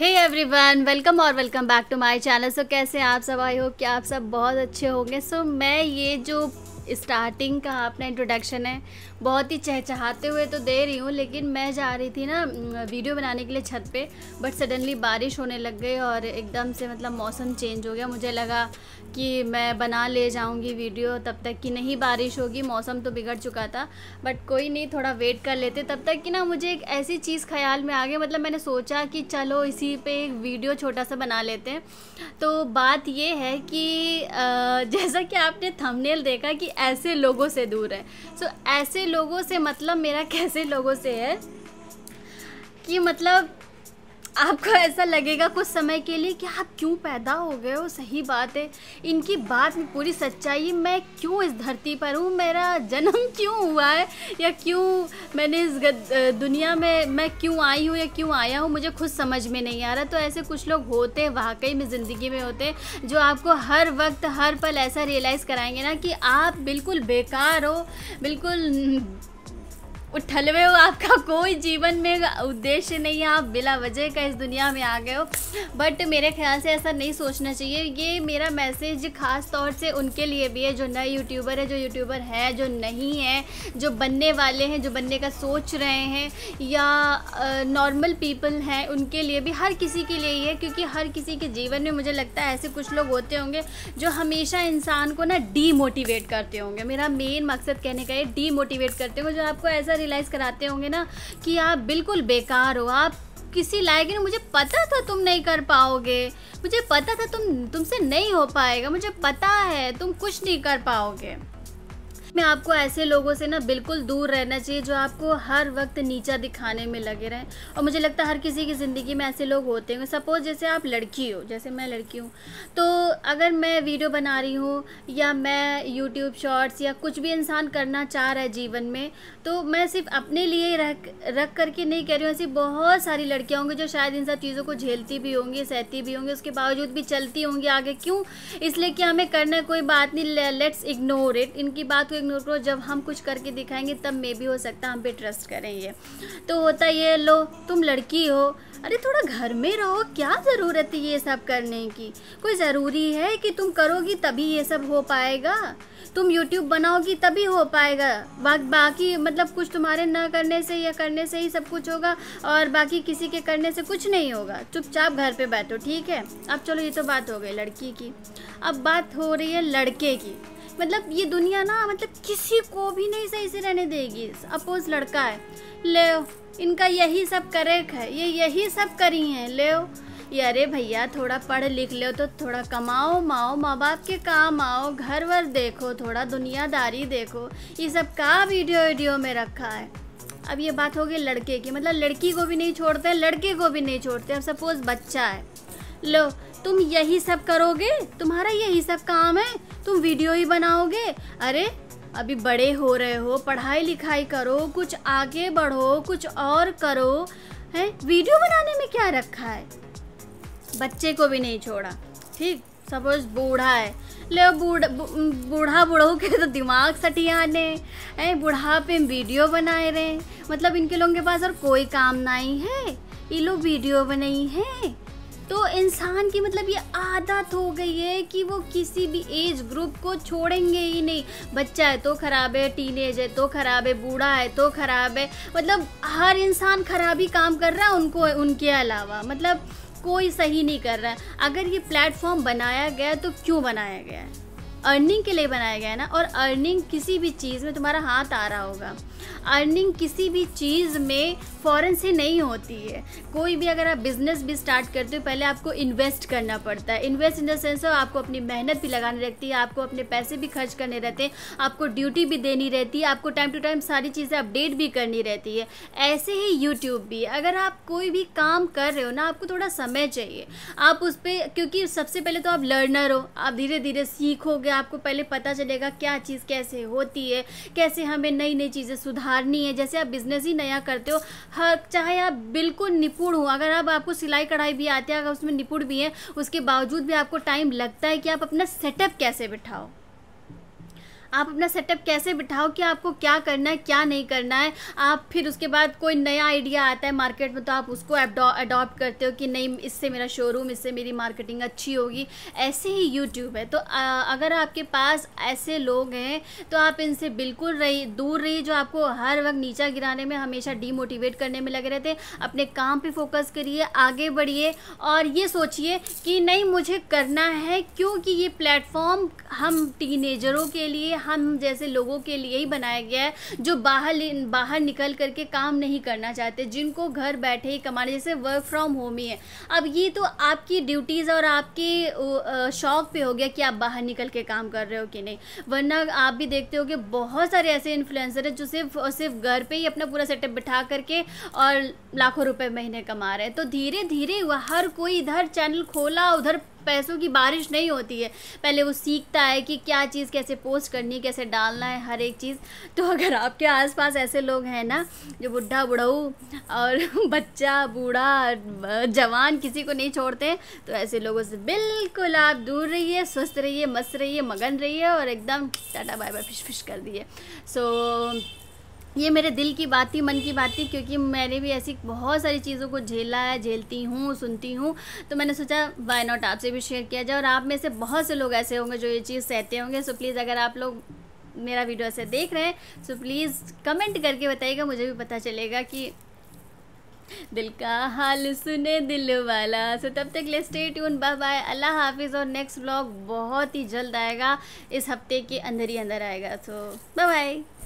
हे one welcome और welcome back to my channel so कैसे आप सब आई हो कि आप सब बहुत अच्छे होंगे सो so, मैं ये जो स्टार्टिंग का अपना इंट्रोडक्शन है बहुत ही चहचहाते हुए तो दे रही हूँ लेकिन मैं जा रही थी ना वीडियो बनाने के लिए छत पे बट सडनली बारिश होने लग गई और एकदम से मतलब मौसम चेंज हो गया मुझे लगा कि मैं बना ले जाऊँगी वीडियो तब तक कि नहीं बारिश होगी मौसम तो बिगड़ चुका था बट कोई नहीं थोड़ा वेट कर लेते तब तक कि ना मुझे एक ऐसी चीज़ ख्याल में आ गई मतलब मैंने सोचा कि चलो इसी पे एक वीडियो छोटा सा बना लेते हैं तो बात ये है कि जैसा कि आपने थंबनेल देखा कि ऐसे लोगों से दूर है सो so, ऐसे लोगों से मतलब मेरा कैसे लोगों से है कि मतलब आपको ऐसा लगेगा कुछ समय के लिए कि आप क्यों पैदा हो गए हो सही बात है इनकी बात में पूरी सच्चाई है मैं क्यों इस धरती पर हूँ मेरा जन्म क्यों हुआ है या क्यों मैंने इस दुनिया में मैं क्यों आई हूँ या क्यों आया हूँ मुझे खुद समझ में नहीं आ रहा तो ऐसे कुछ लोग होते हैं वाकई में ज़िंदगी में होते हैं जो आपको हर वक्त हर पल ऐसा रियलाइज़ कराएंगे ना कि आप बिल्कुल बेकार हो बिल्कुल उठलवे हो आपका कोई जीवन में उद्देश्य नहीं है आप बिला वजह का इस दुनिया में आ गए हो बट मेरे ख्याल से ऐसा नहीं सोचना चाहिए ये मेरा मैसेज खास तौर से उनके लिए भी है जो नए यूट्यूबर है जो यूट्यूबर है जो नहीं है जो बनने वाले हैं जो बनने का सोच रहे हैं या नॉर्मल पीपल हैं उनके लिए भी हर किसी के लिए ही है क्योंकि हर किसी के जीवन में मुझे लगता है ऐसे कुछ लोग होते होंगे जो हमेशा इंसान को ना डीमोटिवेट करते होंगे मेरा मेन मकसद कहने का ये डीमोटिवेट करते होंगे जो आपको ऐसा रियलाइज़ कराते होंगे ना कि आप बिल्कुल बेकार हो आप किसी लायक नहीं मुझे पता था तुम नहीं कर पाओगे मुझे पता था तुम तुमसे नहीं हो पाएगा मुझे पता है तुम कुछ नहीं कर पाओगे में आपको ऐसे लोगों से ना बिल्कुल दूर रहना चाहिए जो आपको हर वक्त नीचा दिखाने में लगे रहें और मुझे लगता है हर किसी की ज़िंदगी में ऐसे लोग होते हैं सपोज़ जैसे आप लड़की हो जैसे मैं लड़की हूँ तो अगर मैं वीडियो बना रही हूँ या मैं यूट्यूब शॉर्ट्स या कुछ भी इंसान करना चाह रहा है जीवन में तो मैं सिर्फ अपने लिए रख रख करके नहीं कह रही हूँ ऐसी बहुत सारी लड़कियाँ होंगी जो शायद इन सब चीज़ों को झेलती भी होंगी सहती भी होंगी उसके बावजूद भी चलती होंगी आगे क्यों इसलिए कि हमें करना कोई बात नहीं लेट्स इग्नोर इट इनकी बात कोई इग्नोर करो जब हम कुछ करके दिखाएंगे तब मे भी हो सकता है हम पे ट्रस्ट करेंगे तो होता ये लो तुम लड़की हो अरे थोड़ा घर में रहो क्या ज़रूरत है ये सब करने की कोई ज़रूरी है कि तुम करोगी तभी ये सब हो पाएगा तुम यूट्यूब बनाओगी तभी हो पाएगा बा, बाकी मतलब कुछ तुम्हारे ना करने से या करने से ही सब कुछ होगा और बाकी किसी के करने से कुछ नहीं होगा चुपचाप घर पे बैठो ठीक है अब चलो ये तो बात हो गई लड़की की अब बात हो रही है लड़के की मतलब ये दुनिया ना मतलब किसी को भी नहीं सही से रहने देगी अपोज़ लड़का है ले इनका यही सब करेक्ट है ये यही सब करी हैं ले ये अरे भैया थोड़ा पढ़ लिख लो तो थोड़ा कमाओ माओ माँ बाप के काम आओ घर वर देखो थोड़ा दुनियादारी देखो ये सब का वीडियो वीडियो में रखा है अब ये बात हो गई लड़के की मतलब लड़की को भी नहीं छोड़ते लड़के को भी नहीं छोड़ते अब सपोज बच्चा है लो तुम यही सब करोगे तुम्हारा यही सब काम है तुम वीडियो ही बनाओगे अरे अभी बड़े हो रहे हो पढ़ाई लिखाई करो कुछ आगे बढ़ो कुछ और करो है वीडियो बनाने में क्या रखा है बच्चे को भी नहीं छोड़ा ठीक सपोज बूढ़ा है ले बूढ़ा बूढ़ा बूढ़ों के तो दिमाग सटियाने हैं बुढ़ापे वीडियो बनाए रहे मतलब इनके लोगों के पास और कोई काम नहीं है ये लोग वीडियो बनाई है तो इंसान की मतलब ये आदत हो गई है कि वो किसी भी एज ग्रुप को छोड़ेंगे ही नहीं बच्चा है तो ख़राब है टीनेज है तो ख़राब है बूढ़ा है तो ख़राब है मतलब हर इंसान खराबी काम कर रहा है उनको उनके अलावा मतलब कोई सही नहीं कर रहा है अगर ये प्लेटफॉर्म बनाया गया तो क्यों बनाया गया है अर्निंग के लिए बनाया गया है ना और अर्निंग किसी भी चीज़ में तुम्हारा हाथ आ रहा होगा अर्निंग किसी भी चीज़ में फ़ौरन से नहीं होती है कोई भी अगर आप बिज़नेस भी स्टार्ट करते हो पहले आपको इन्वेस्ट करना पड़ता है invest in the sense of आपको अपनी मेहनत भी लगानी रहती है आपको अपने पैसे भी खर्च करने रहते हैं आपको ड्यूटी भी देनी रहती है आपको टाइम टू टाइम सारी चीज़ें अपडेट भी करनी रहती है ऐसे ही यूट्यूब भी अगर आप कोई भी काम कर रहे हो ना आपको थोड़ा समय चाहिए आप उस पर क्योंकि सबसे पहले तो आप लर्नर हो आप धीरे धीरे सीखोगे करोगे आपको पहले पता चलेगा क्या चीज़ कैसे होती है कैसे हमें नई नई चीज़ें सुधारनी है जैसे आप बिज़नेस ही नया करते हो हर चाहे आप बिल्कुल निपुण हो अगर आप आपको सिलाई कढ़ाई भी आती है अगर उसमें निपुण भी हैं उसके बावजूद भी आपको टाइम लगता है कि आप अपना सेटअप कैसे बिठाओ आप अपना सेटअप कैसे बिठाओ कि आपको क्या करना है क्या नहीं करना है आप फिर उसके बाद कोई नया आइडिया आता है मार्केट में तो आप उसको अडॉप्ट करते हो कि नहीं इससे मेरा शोरूम इससे मेरी मार्केटिंग अच्छी होगी ऐसे ही यूट्यूब है तो अगर आपके पास ऐसे लोग हैं तो आप इनसे बिल्कुल रही दूर रही जो आपको हर वक्त नीचा गिराने में हमेशा डीमोटिवेट करने में लगे रहते अपने काम पे फोकस करिए आगे बढ़िए और ये सोचिए कि नहीं मुझे करना है क्योंकि ये प्लेटफॉर्म हम टीनेजरों के लिए हम जैसे लोगों के लिए ही बनाया गया है जो बाहर बाहर निकल करके काम नहीं करना चाहते जिनको घर बैठे ही कमाने जैसे वर्क फ्रॉम होम ही है अब ये तो आपकी ड्यूटीज़ और आपके शौक पे हो गया कि आप बाहर निकल के काम कर रहे हो कि नहीं वरना आप भी देखते हो कि बहुत सारे ऐसे इन्फ्लुएंसर हैं जो सिर्फ और सिर्फ घर पे ही अपना पूरा सेटअप बिठा करके और लाखों रुपए महीने कमा रहे हैं तो धीरे धीरे हर कोई इधर चैनल खोला उधर पैसों की बारिश नहीं होती है पहले वो सीखता है कि क्या चीज़ कैसे पोस्ट करनी है कैसे डालना है हर एक चीज़ तो अगर आपके आसपास ऐसे लोग हैं ना जो बुढ़ा बुढ़ऊ और बच्चा बूढ़ा जवान किसी को नहीं छोड़ते तो ऐसे लोगों से बिल्कुल आप दूर रहिए स्वस्थ रहिए मस्त रहिए मगन रहिए और एकदम टाटा बाय बाय फिश फिश कर दिए सो so, ये मेरे दिल की बात थी मन की बात थी क्योंकि मैंने भी ऐसी बहुत सारी चीज़ों को झेला है झेलती हूँ सुनती हूँ तो मैंने सोचा वाई नॉट आपसे भी शेयर किया जाए और आप में से बहुत से लोग ऐसे होंगे जो ये चीज़ सहते होंगे सो प्लीज़ अगर आप लोग मेरा वीडियो ऐसे देख रहे हैं सो प्लीज़ कमेंट करके बताइएगा मुझे भी पता चलेगा कि दिल का हाल सुने दिल वाला सो so, तब तक ले स्टे ट्यून बाय बाय अल्लाह हाफिज़ और नेक्स्ट व्लॉग बहुत ही जल्द आएगा इस हफ्ते के अंदर ही अंदर आएगा सो बाय बाय